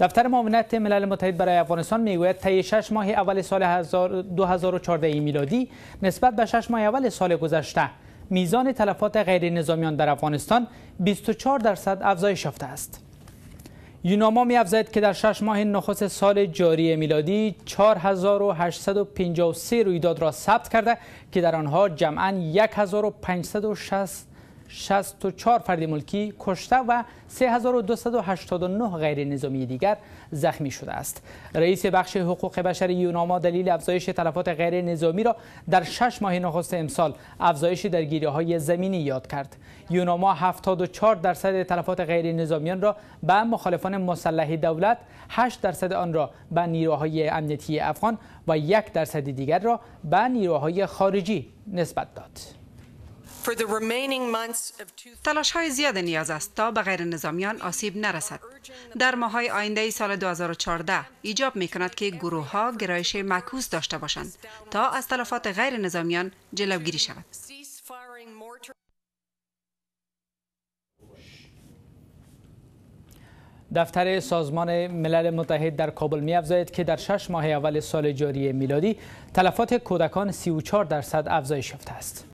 دفتر معاونت ملل متحد برای افغانستان میگوید طی شش ماه اول سال 2014 میلادی نسبت به شش ماه اول سال گذشته میزان تلفات غیر نظامیان در افغانستان 24 درصد افزایش یافته است. یوناما می افزاید که در شش ماه نخست سال جاری میلادی 4853 رویداد را ثبت کرده که در آنها جمعا 1560 64 فرد ملکی کشته و 3289 غیر نظامی دیگر زخمی شده است رئیس بخش حقوق بشر یوناما دلیل افزایش تلفات غیر نظامی را در 6 ماه نخست امسال افزایش درگیری های زمینی یاد کرد یوناما 74 درصد تلفات غیر نظامیان را به مخالفان مسلح دولت 8 درصد آن را به نیروهای امنیتی افغان و 1 درصد دیگر را به نیروهای خارجی نسبت داد تلاش های زیاد نیاز است تا به غیر نظامیان آسیب نرسد. در ماه های آینده ای سال 2014 ایجاب می کند که گروه ها گرایش معکوس داشته باشند تا از تلفات غیر نظامیان جلوگیری شود. دفتر سازمان ملل متحد در کابل می افزاید که در شش ماه اول سال جاری میلادی تلفات کودکان 34 درصد افزایش یافته است.